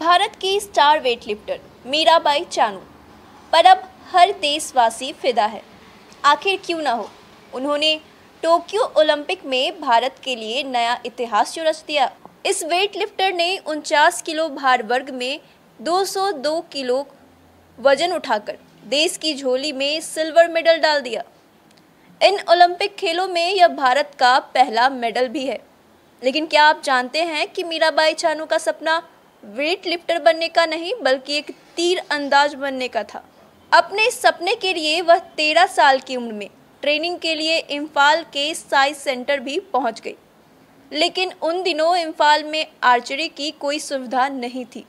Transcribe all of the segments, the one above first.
भारत की star weightlifter Mirabai Chanu पर अब हर देशवासी फिदा है आखिर क्यों ना हो उन्होंने टोक्यो ओलंपिक में भारत के लिए नया इतिहास जो रच दिया इस वेट लिफ्टर ने उनचास किलो भार वर्ग में 202 किलो वजन उठाकर देश की झोली में सिल्वर मेडल डाल दिया इन ओलंपिक खेलों में यह भारत का पहला मेडल भी है लेकिन क्या आप जानते हैं कि मीराबाई चानू का सपना वेट लिफ्टर बनने का नहीं बल्कि एक तीर अंदाज बनने का था अपने सपने के लिए वह तेरह साल की उम्र में ट्रेनिंग के लिए इम्फाल के साइज सेंटर भी पहुंच गई लेकिन उन दिनों इम्फाल में आर्चरी की कोई सुविधा नहीं थी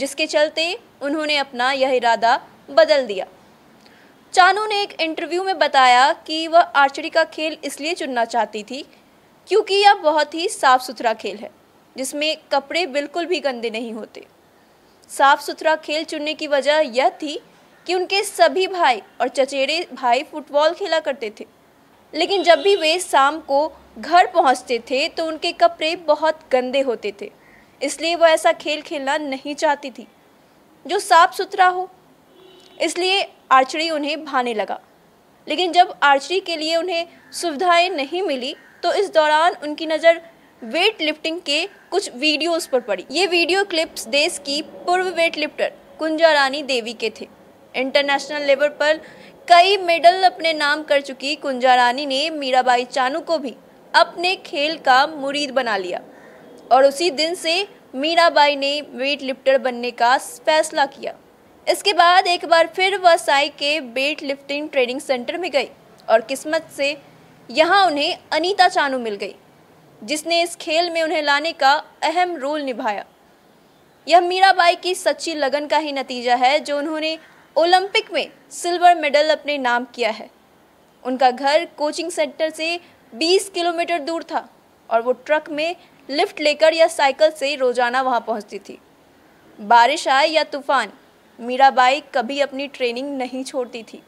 जिसके चलते उन्होंने अपना यह इरादा बदल दिया चानू ने एक इंटरव्यू में बताया कि वह आर्चरी का खेल इसलिए चुनना चाहती थी क्योंकि यह बहुत ही साफ सुथरा खेल है जिसमें कपड़े बिल्कुल भी गंदे नहीं होते साफ सुथरा खेल चुनने की वजह यह थी कि उनके सभी भाई और चचेरे भाई फुटबॉल खेला करते थे लेकिन जब भी वे शाम को घर पहुंचते थे तो उनके कपड़े बहुत गंदे होते थे इसलिए वह ऐसा खेल खेलना नहीं चाहती थी जो साफ सुथरा हो इसलिए आर्चरी उन्हें भाने लगा लेकिन जब आर्चरी के लिए उन्हें सुविधाएं नहीं मिली तो इस दौरान उनकी नज़र वेट लिफ्टिंग के कुछ वीडियोस पर पड़ी ये वीडियो क्लिप्स देश की पूर्व वेट लिफ्टर कुंजा रानी देवी के थे इंटरनेशनल लेवल पर कई मेडल अपने नाम कर चुकी कुंजा रानी ने मीराबाई चानू को भी अपने खेल का मुरीद बना लिया और उसी दिन से मीराबाई ने वेट लिफ्टर बनने का फैसला किया इसके बाद एक बार फिर वह साई के वेट लिफ्टिंग ट्रेनिंग सेंटर में गई और किस्मत से यहाँ उन्हें अनीता चानू मिल गई जिसने इस खेल में उन्हें लाने का अहम रोल निभाया यह मीराबाई की सच्ची लगन का ही नतीजा है जो उन्होंने ओलंपिक में सिल्वर मेडल अपने नाम किया है उनका घर कोचिंग सेंटर से 20 किलोमीटर दूर था और वो ट्रक में लिफ्ट लेकर या साइकिल से रोजाना वहाँ पहुँचती थी बारिश आए या तूफान मीराबाई कभी अपनी ट्रेनिंग नहीं छोड़ती थी